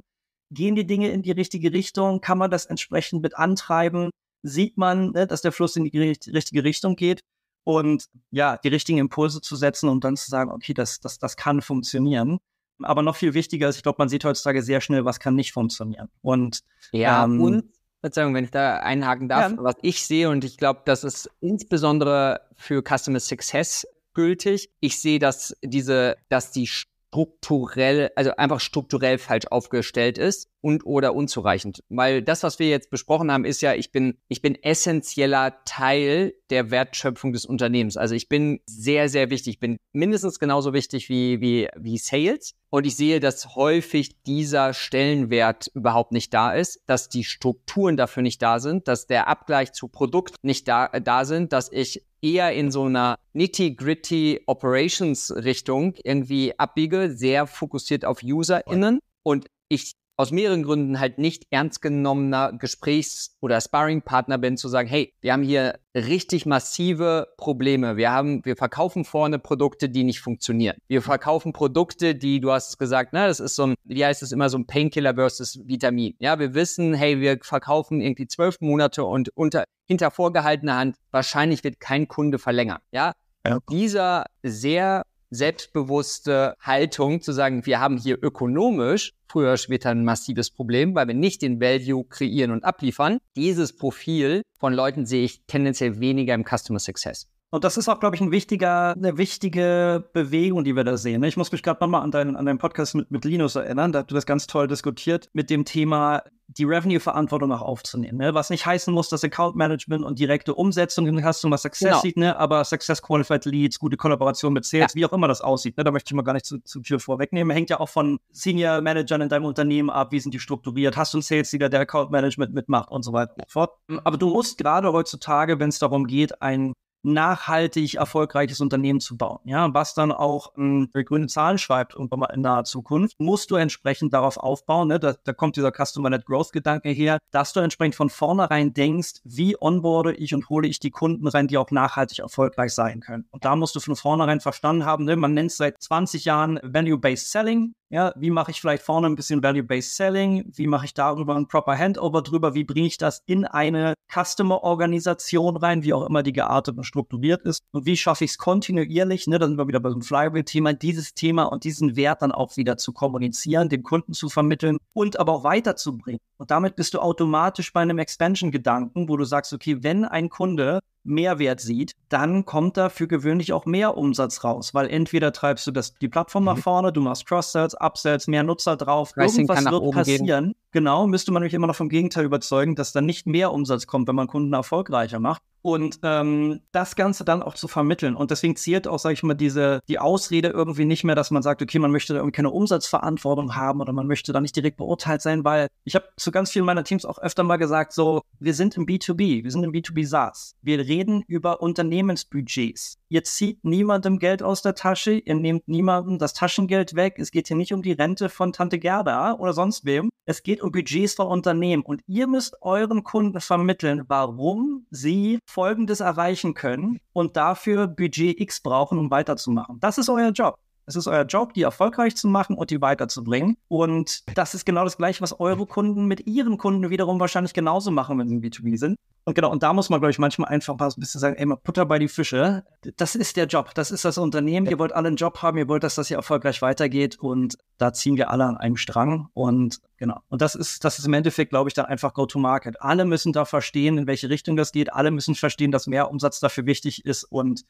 gehen die Dinge in die richtige Richtung? Kann man das entsprechend mit antreiben? Sieht man, ne, dass der Fluss in die richtige Richtung geht? Und ja, die richtigen Impulse zu setzen und dann zu sagen, okay, das, das, das kann funktionieren. Aber noch viel wichtiger ist, ich glaube, man sieht heutzutage sehr schnell, was kann nicht funktionieren. Und ja, ähm, und Verzeihung, wenn ich da einhaken darf, ja. was ich sehe und ich glaube, das ist insbesondere für Customer Success gültig. Ich sehe, dass diese, dass die strukturell, also einfach strukturell falsch aufgestellt ist und oder unzureichend. Weil das, was wir jetzt besprochen haben, ist ja, ich bin, ich bin essentieller Teil der Wertschöpfung des Unternehmens. Also ich bin sehr, sehr wichtig. Ich bin mindestens genauso wichtig wie, wie, wie Sales. Und ich sehe, dass häufig dieser Stellenwert überhaupt nicht da ist, dass die Strukturen dafür nicht da sind, dass der Abgleich zu Produkt nicht da, äh, da sind, dass ich eher in so einer nitty-gritty Operations-Richtung irgendwie abbiege, sehr fokussiert auf UserInnen. Und ich aus mehreren Gründen halt nicht ernst genommener Gesprächs- oder Sparringpartner bin, zu sagen, hey, wir haben hier richtig massive Probleme. Wir haben, wir verkaufen vorne Produkte, die nicht funktionieren. Wir verkaufen Produkte, die, du hast gesagt, na, ne, das ist so ein, wie heißt es immer, so ein Painkiller versus Vitamin. Ja, wir wissen, hey, wir verkaufen irgendwie zwölf Monate und unter, hinter vorgehaltener Hand, wahrscheinlich wird kein Kunde verlängern. Ja, ja. dieser sehr selbstbewusste Haltung zu sagen, wir haben hier ökonomisch früher oder später ein massives Problem, weil wir nicht den Value kreieren und abliefern. Dieses Profil von Leuten sehe ich tendenziell weniger im Customer Success. Und das ist auch, glaube ich, ein wichtiger, eine wichtige Bewegung, die wir da sehen. Ne? Ich muss mich gerade nochmal an deinen, an deinen Podcast mit, mit Linus erinnern. Da habt du das ganz toll diskutiert mit dem Thema, die Revenue-Verantwortung auch aufzunehmen. Ne? Was nicht heißen muss, dass Account Management und direkte Umsetzung in Customer Success genau. sieht, ne? aber Success Qualified Leads, gute Kollaboration mit Sales, ja. wie auch immer das aussieht. Ne? Da möchte ich mal gar nicht zu, zu viel vorwegnehmen. Hängt ja auch von Senior Managern in deinem Unternehmen ab, wie sind die strukturiert, hast du einen Sales Leader, der Account Management mitmacht und so weiter und so fort. Ähm, aber du musst gerade heutzutage, wenn es darum geht, ein nachhaltig erfolgreiches Unternehmen zu bauen, ja, was dann auch ähm, grüne Zahlen schreibt und in naher Zukunft, musst du entsprechend darauf aufbauen, ne? da, da kommt dieser Customer-Net Growth-Gedanke her, dass du entsprechend von vornherein denkst, wie onboarde ich und hole ich die Kunden rein, die auch nachhaltig erfolgreich sein können. Und da musst du von vornherein verstanden haben, ne? man nennt es seit 20 Jahren Value-Based Selling, ja, wie mache ich vielleicht vorne ein bisschen Value-Based Selling? Wie mache ich darüber ein proper Handover drüber? Wie bringe ich das in eine Customer-Organisation rein, wie auch immer die geartet und strukturiert ist? Und wie schaffe ich es kontinuierlich, ne, dann sind wir wieder bei so einem Flywheel-Thema, dieses Thema und diesen Wert dann auch wieder zu kommunizieren, dem Kunden zu vermitteln und aber auch weiterzubringen. Und damit bist du automatisch bei einem Expansion-Gedanken, wo du sagst, okay, wenn ein Kunde Mehrwert sieht, dann kommt da für gewöhnlich auch mehr Umsatz raus, weil entweder treibst du das, die Plattform mhm. nach vorne, du machst Cross-Sells, Upsells, mehr Nutzer drauf, Pricing irgendwas wird passieren. Gehen. Genau, müsste man mich immer noch vom Gegenteil überzeugen, dass dann nicht mehr Umsatz kommt, wenn man Kunden erfolgreicher macht. Und ähm, das Ganze dann auch zu vermitteln. Und deswegen zielt auch, sage ich mal, diese, die Ausrede irgendwie nicht mehr, dass man sagt, okay, man möchte da irgendwie keine Umsatzverantwortung haben oder man möchte da nicht direkt beurteilt sein, weil ich habe zu ganz vielen meiner Teams auch öfter mal gesagt, so, wir sind im B2B, wir sind im B2B SaaS. Wir reden über Unternehmensbudgets. Ihr zieht niemandem Geld aus der Tasche, ihr nehmt niemandem das Taschengeld weg. Es geht hier nicht um die Rente von Tante Gerda oder sonst wem. Es geht und Budgets von Unternehmen. Und ihr müsst euren Kunden vermitteln, warum sie Folgendes erreichen können und dafür Budget X brauchen, um weiterzumachen. Das ist euer Job. Es ist euer Job, die erfolgreich zu machen und die weiterzubringen. Und das ist genau das Gleiche, was eure mhm. Kunden mit ihren Kunden wiederum wahrscheinlich genauso machen, wenn sie im B2B sind. Und genau, und da muss man, glaube ich, manchmal einfach mal ein bisschen sagen, ey, mal Butter bei die Fische. Das ist der Job, das ist das Unternehmen. Ihr wollt alle einen Job haben, ihr wollt, dass das hier erfolgreich weitergeht. Und da ziehen wir alle an einem Strang. Und genau, und das ist, das ist im Endeffekt, glaube ich, dann einfach Go-to-Market. Alle müssen da verstehen, in welche Richtung das geht. Alle müssen verstehen, dass mehr Umsatz dafür wichtig ist und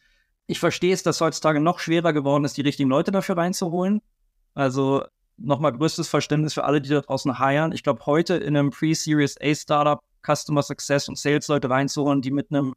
ich verstehe es, dass heutzutage noch schwerer geworden ist, die richtigen Leute dafür reinzuholen. Also nochmal größtes Verständnis für alle, die da draußen heiern. Ich glaube, heute in einem Pre-Series A Startup Customer Success und Sales Leute reinzuholen, die mit einem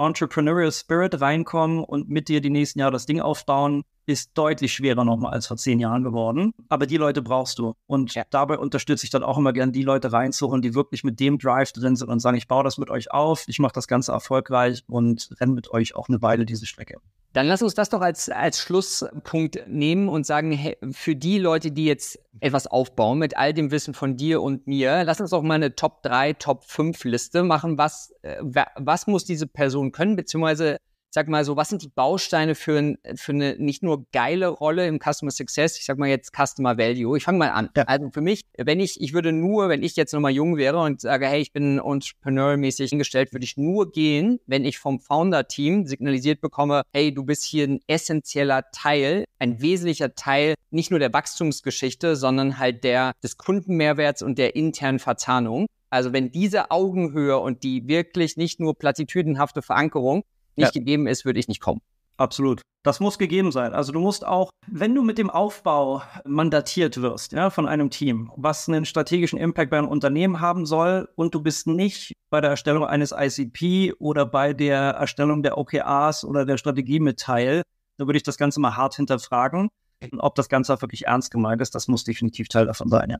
Entrepreneurial Spirit reinkommen und mit dir die nächsten Jahre das Ding aufbauen, ist deutlich schwerer nochmal als vor zehn Jahren geworden. Aber die Leute brauchst du. Und ja. dabei unterstütze ich dann auch immer gern die Leute reinzuholen, die wirklich mit dem Drive drin sind und sagen, ich baue das mit euch auf, ich mache das Ganze erfolgreich und renne mit euch auch eine Weile diese Strecke. Dann lass uns das doch als, als Schlusspunkt nehmen und sagen, hey, für die Leute, die jetzt etwas aufbauen mit all dem Wissen von dir und mir, lass uns doch mal eine Top 3, Top 5 Liste machen. Was, äh, was muss diese Person können, beziehungsweise sag mal so, was sind die Bausteine für, ein, für eine nicht nur geile Rolle im Customer Success, ich sag mal jetzt Customer Value. Ich fange mal an. Ja. Also für mich, wenn ich, ich würde nur, wenn ich jetzt nochmal jung wäre und sage, hey, ich bin entrepreneurmäßig hingestellt, würde ich nur gehen, wenn ich vom Founder-Team signalisiert bekomme, hey, du bist hier ein essentieller Teil, ein wesentlicher Teil nicht nur der Wachstumsgeschichte, sondern halt der des Kundenmehrwerts und der internen Verzahnung. Also wenn diese Augenhöhe und die wirklich nicht nur platitüdenhafte Verankerung nicht ja. gegeben ist, würde ich nicht kommen. Absolut. Das muss gegeben sein. Also du musst auch, wenn du mit dem Aufbau mandatiert wirst, ja, von einem Team, was einen strategischen Impact bei einem Unternehmen haben soll und du bist nicht bei der Erstellung eines ICP oder bei der Erstellung der OKRs oder der Strategie mit teil, dann würde ich das Ganze mal hart hinterfragen. Und ob das Ganze wirklich ernst gemeint ist, das muss definitiv Teil davon sein, ja.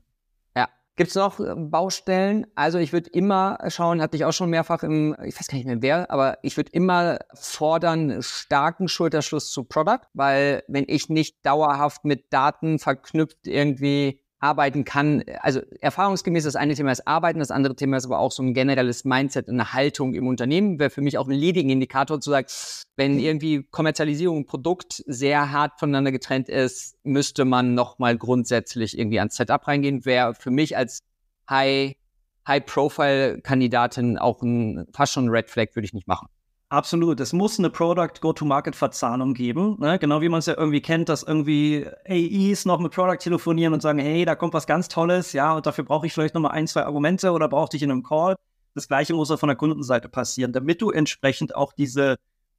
Ja, Gibt es noch äh, Baustellen? Also ich würde immer schauen, hatte ich auch schon mehrfach im, ich weiß gar nicht mehr wer, aber ich würde immer fordern, starken Schulterschluss zu Product, weil wenn ich nicht dauerhaft mit Daten verknüpft irgendwie arbeiten kann. Also erfahrungsgemäß das eine Thema ist Arbeiten, das andere Thema ist aber auch so ein generelles Mindset, eine Haltung im Unternehmen. Wäre für mich auch ein leading Indikator zu sagen, wenn irgendwie Kommerzialisierung und Produkt sehr hart voneinander getrennt ist, müsste man nochmal grundsätzlich irgendwie ans Setup reingehen. Wäre für mich als High, High-Profile-Kandidatin auch ein, fast schon ein Red Flag, würde ich nicht machen. Absolut. Es muss eine Product-Go-to-Market-Verzahnung geben. Ne? Genau wie man es ja irgendwie kennt, dass irgendwie AEs noch mit Product telefonieren und sagen, hey, da kommt was ganz Tolles, ja, und dafür brauche ich vielleicht nochmal ein, zwei Argumente oder brauche ich in einem Call. Das gleiche muss auch von der Kundenseite passieren, damit du entsprechend auch diese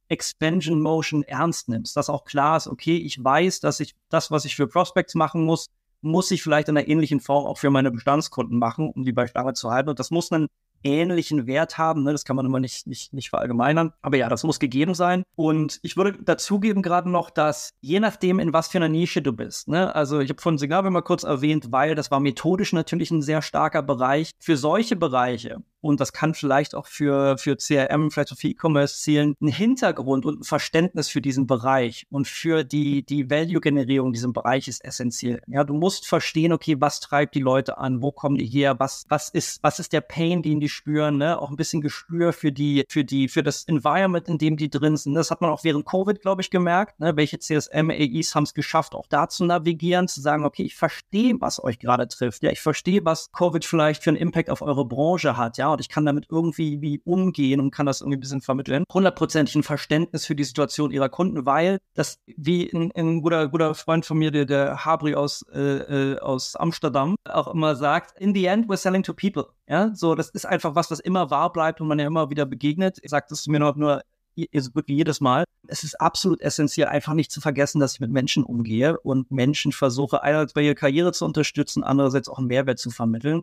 Expansion Motion ernst nimmst, dass auch klar ist, okay, ich weiß, dass ich das, was ich für Prospects machen muss, muss ich vielleicht in einer ähnlichen Form auch für meine Bestandskunden machen, um die bei Stange zu halten. Und das muss ein ähnlichen Wert haben. Ne? Das kann man immer nicht, nicht, nicht verallgemeinern. Aber ja, das muss gegeben sein. Und ich würde dazugeben gerade noch, dass je nachdem, in was für einer Nische du bist, ne? also ich habe von Signal mal kurz erwähnt, weil das war methodisch natürlich ein sehr starker Bereich. Für solche Bereiche, und das kann vielleicht auch für, für CRM, vielleicht auch für E-Commerce-Zielen ein Hintergrund und ein Verständnis für diesen Bereich und für die, die Value-Generierung in diesem Bereich ist essentiell. Ja, du musst verstehen, okay, was treibt die Leute an? Wo kommen die her? Was, was ist, was ist der Pain, den die spüren? Ne? Auch ein bisschen Gespür für die, für die, für das Environment, in dem die drin sind. Das hat man auch während Covid, glaube ich, gemerkt. Ne? Welche csm AEs haben es geschafft, auch da zu navigieren, zu sagen, okay, ich verstehe, was euch gerade trifft. Ja, ich verstehe, was Covid vielleicht für einen Impact auf eure Branche hat. Ja, und ich kann damit irgendwie wie umgehen und kann das irgendwie ein bisschen vermitteln. Hundertprozentig ein Verständnis für die Situation ihrer Kunden, weil das, wie ein, ein guter, guter Freund von mir, der, der Habri aus, äh, äh, aus Amsterdam, auch immer sagt, in the end we're selling to people. Ja, so, das ist einfach was, was immer wahr bleibt und man ja immer wieder begegnet. Ich sage das mir noch nur wie jedes Mal. Es ist absolut essentiell, einfach nicht zu vergessen, dass ich mit Menschen umgehe und Menschen versuche, einerseits bei ihrer Karriere zu unterstützen, andererseits auch einen Mehrwert zu vermitteln.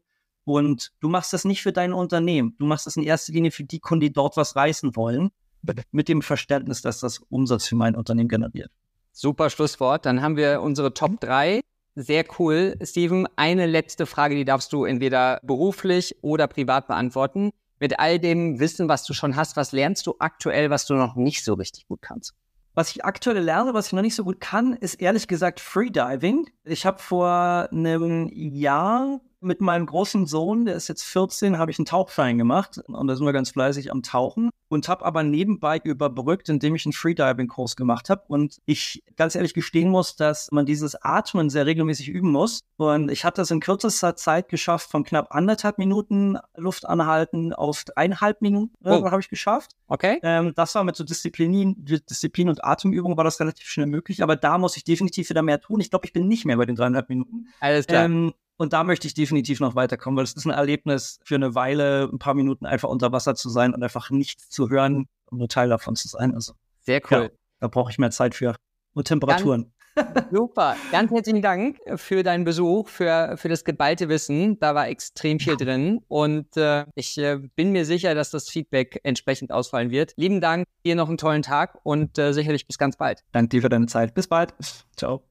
Und du machst das nicht für dein Unternehmen. Du machst das in erster Linie für die Kunden, die dort was reißen wollen, *laughs* mit dem Verständnis, dass das Umsatz für mein Unternehmen generiert. Super Schlusswort. Dann haben wir unsere Top 3. Mhm. Sehr cool. Steven, eine letzte Frage, die darfst du entweder beruflich oder privat beantworten. Mit all dem Wissen, was du schon hast, was lernst du aktuell, was du noch nicht so richtig gut kannst? Was ich aktuell lerne, was ich noch nicht so gut kann, ist ehrlich gesagt Freediving. Ich habe vor einem Jahr mit meinem großen Sohn, der ist jetzt 14, habe ich einen Tauchschein gemacht und da sind wir ganz fleißig am Tauchen und habe aber nebenbei überbrückt, indem ich einen Freediving-Kurs gemacht habe und ich ganz ehrlich gestehen muss, dass man dieses Atmen sehr regelmäßig üben muss und ich habe das in kürzester Zeit geschafft, von knapp anderthalb Minuten Luft anhalten auf dreieinhalb Minuten äh, oh. habe ich geschafft. Okay. Ähm, das war mit so Disziplin, Disziplin und Atemübungen war das relativ schnell möglich, aber da muss ich definitiv wieder mehr tun. Ich glaube, ich bin nicht mehr bei den dreieinhalb Minuten. Alles klar. Ähm, und da möchte ich definitiv noch weiterkommen, weil es ist ein Erlebnis, für eine Weile, ein paar Minuten einfach unter Wasser zu sein und einfach nichts zu hören, um nur Teil davon zu sein. Also, Sehr cool. Ja, da brauche ich mehr Zeit für. Und Temperaturen. Ganz, *laughs* super. Ganz herzlichen Dank für deinen Besuch, für, für das geballte Wissen. Da war extrem viel drin. Und äh, ich äh, bin mir sicher, dass das Feedback entsprechend ausfallen wird. Lieben Dank, dir noch einen tollen Tag und äh, sicherlich bis ganz bald. Danke dir für deine Zeit. Bis bald. Ciao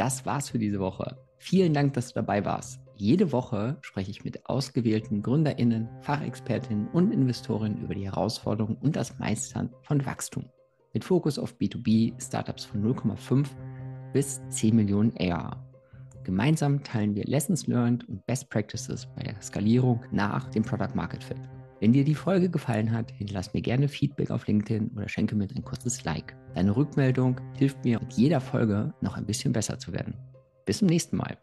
das war's für diese Woche. Vielen Dank, dass du dabei warst. Jede Woche spreche ich mit ausgewählten GründerInnen, Fachexpertinnen und Investorinnen über die Herausforderungen und das Meistern von Wachstum. Mit Fokus auf B2B, Startups von 0,5 bis 10 Millionen AR. Gemeinsam teilen wir Lessons learned und Best Practices bei der Skalierung nach dem Product Market Fit. Wenn dir die Folge gefallen hat, hinterlass mir gerne Feedback auf LinkedIn oder schenke mir ein kurzes Like. Deine Rückmeldung hilft mir, mit jeder Folge noch ein bisschen besser zu werden. Bis zum nächsten Mal.